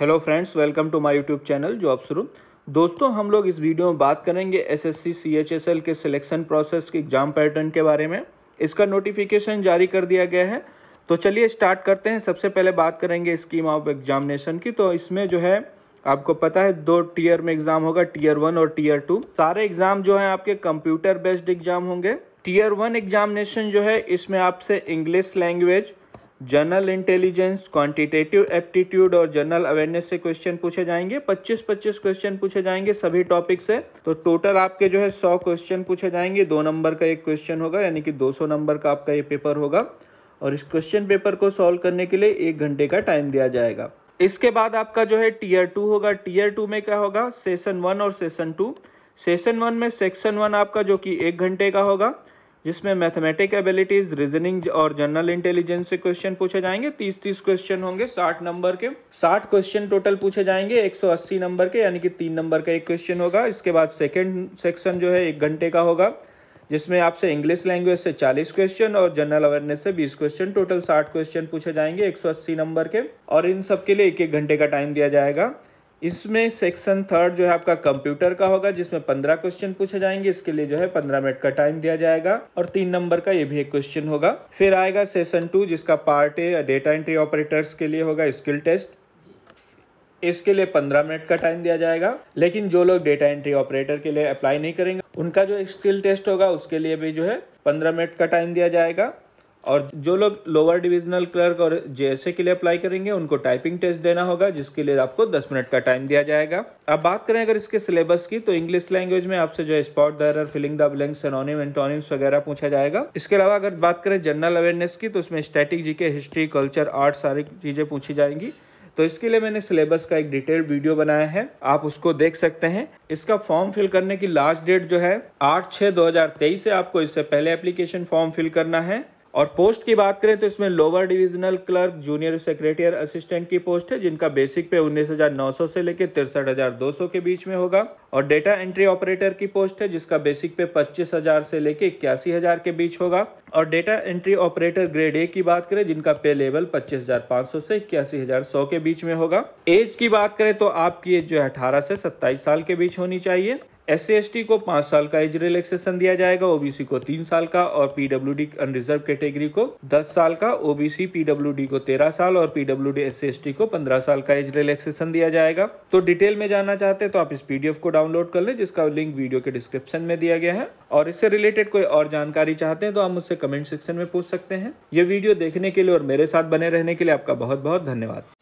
hello friends welcome to my YouTube channel job शुरू दोस्तों हम लोग इस वीडियो में बात करेंगे एसएससी सीएचएसएल के सिलेक्शन प्रोसेस के एग्ज़ाम पैटर्न के बारे में इसका नोटिफिकेशन जारी कर दिया गया है तो चलिए स्टार्ट करते हैं सबसे पहले बात करेंगे स्कीम ऑफ एग्जामिनेशन की तो इसमें जो है आपको पता है दो टीयर में एग्ज़ाम होगा टीयर वन और टीयर टू सारे एग्ज़ाम जो है आपके कंप्यूटर बेस्ड एग्ज़ाम होंगे टीयर वन एग्जामिनेशन जो है इसमें आपसे English language general intelligence quantitative aptitude और जनरल अवेयरनेस से क्वेश्चन पूछे जाएंगे 25-25 क्वेश्चन पूछे जाएंगे सभी टॉपिक से तो टोटल आपके जो है 100 क्वेश्चन पूछे जाएंगे दो नंबर का एक क्वेश्चन होगा यानी कि 200 नंबर का आपका ये पेपर होगा और इस क्वेश्चन पेपर को सॉल्व करने के लिए एक घंटे का टाइम दिया जाएगा इसके बाद आपका जो है टीयर टू होगा टीयर टू में क्या होगा सेशन वन और सेशन टू सेशन वन में सेक्शन वन आपका जो कि एक घंटे का होगा जिसमें मैथमेटिक एबिलिटीज रीजनिंग और जनरल इंटेलिजेंस से क्वेश्चन पूछे जाएंगे तीस तीस क्वेश्चन होंगे साठ नंबर के साठ क्वेश्चन टोटल पूछे जाएंगे एक सौ अस्सी नंबर के यानी कि तीन नंबर का एक क्वेश्चन होगा इसके बाद सेकेंड सेक्शन जो है एक घंटे का होगा जिसमें आपसे इंग्लिश लैंग्वेज से 40 क्वेश्चन और जनरल अवेयरनेस से 20 क्वेश्चन टोटल 60 क्वेश्चन पूछे जाएंगे 180 नंबर के और इन सब के लिए एक एक घंटे का टाइम दिया जाएगा इसमें सेक्शन थर्ड जो है आपका कंप्यूटर का होगा जिसमें पंद्रह क्वेश्चन पूछे जाएंगे इसके लिए जो है पंद्रह मिनट का टाइम दिया जाएगा और तीन नंबर का ये भी एक क्वेश्चन होगा फिर आएगा सेशन टू जिसका part A data entry operators के लिए होगा स्किल टेस्ट इसके लिए पंद्रह मिनट का टाइम दिया जाएगा लेकिन जो लोग डेटा एंट्री ऑपरेटर के लिए अप्लाई नहीं करेंगे उनका जो स्किल टेस्ट होगा उसके लिए भी जो है पंद्रह मिनट का टाइम दिया जाएगा और जो लोग लोअर डिविजनल क्लर्क और जेएसए के लिए अप्लाई करेंगे उनको टाइपिंग टेस्ट देना होगा जिसके लिए आपको 10 मिनट का टाइम दिया जाएगा अब बात करें अगर इसके सिलेबस की तो इंग्लिश लैंग्वेज में आपसे जो स्पॉट दर filling the blanks anonym antonyms वगैरह पूछा जाएगा इसके अलावा अगर बात करें जनरल अवेयरनेस की तो उसमें static G history culture art सारी चीज़ें पूछी जाएंगी तो इसके लिए मैंने सिलेबस का एक डिटेल वीडियो बनाया है आप उसको देख सकते हैं इसका फॉर्म फिल करने की लास्ट डेट जो है आठ छः दो हजार तेईस है आपको इससे पहले एप्लीकेशन फॉर्म फिल करना है और पोस्ट की बात करें तो इसमें lower divisional clerk junior secretary assistant की पोस्ट है जिनका बेसिक पे 19,900 से लेकर तिरसठ के बीच में होगा और डेटा एंट्री ऑपरेटर की पोस्ट है जिसका बेसिक पे 25,000 से लेकर इक्यासी के बीच होगा और data entry operator grade A की बात करें जिनका पे लेवल 25,500 से इक्यासी के बीच में होगा एज की बात करें तो आपकी एज जो है अठारह से सत्ताईस साल के बीच होनी चाहिए एस सी को पांच साल का एज रिलैक्सेशन दिया जाएगा ओबीसी को तीन साल का और पीडब्ल्यू डी अनरिजर्व कैटेगरी को दस साल का ओबीसी डी को तेरह साल और पीडब्ल्यू एस एससी को पंद्रह साल का एज रिलैक्सेशन दिया जाएगा तो डिटेल में जानना चाहते हैं तो आप इस पीडीएफ को डाउनलोड कर ले जिसका लिंक वीडियो के डिस्क्रिप्शन में दिया गया है और इससे रिलेटेड कोई और जानकारी चाहते हैं तो आप मुझसे कमेंट सेक्शन में पूछ सकते हैं ये वीडियो देखने के लिए और मेरे साथ बने रहने के लिए आपका बहुत बहुत धन्यवाद